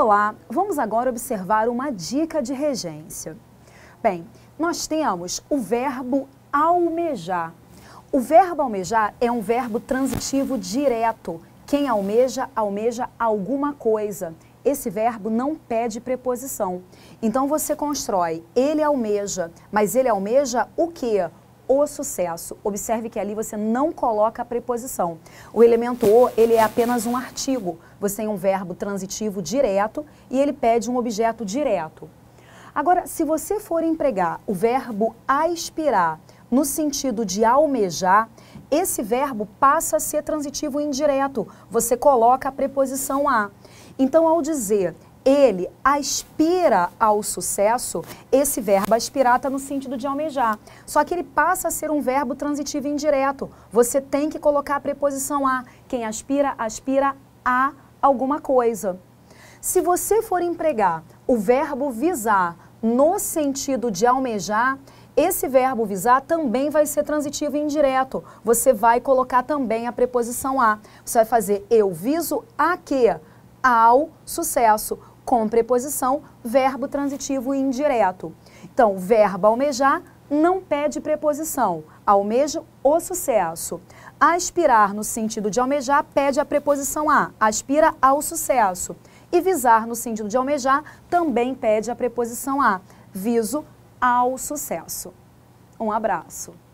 Olá, vamos agora observar uma dica de regência. Bem, nós temos o verbo almejar. O verbo almejar é um verbo transitivo direto. Quem almeja, almeja alguma coisa. Esse verbo não pede preposição. Então você constrói ele almeja, mas ele almeja o quê? o sucesso. Observe que ali você não coloca a preposição. O elemento o, ele é apenas um artigo. Você tem um verbo transitivo direto e ele pede um objeto direto. Agora, se você for empregar o verbo aspirar no sentido de almejar, esse verbo passa a ser transitivo indireto. Você coloca a preposição a. Então, ao dizer ele aspira ao sucesso, esse verbo aspirar está no sentido de almejar. Só que ele passa a ser um verbo transitivo indireto. Você tem que colocar a preposição a. Quem aspira, aspira a alguma coisa. Se você for empregar o verbo visar no sentido de almejar, esse verbo visar também vai ser transitivo indireto. Você vai colocar também a preposição a. Você vai fazer eu viso a quê? Ao sucesso com preposição, verbo transitivo indireto. Então, verbo almejar não pede preposição, almejo o sucesso. Aspirar, no sentido de almejar, pede a preposição a, aspira ao sucesso. E visar, no sentido de almejar, também pede a preposição a, viso ao sucesso. Um abraço.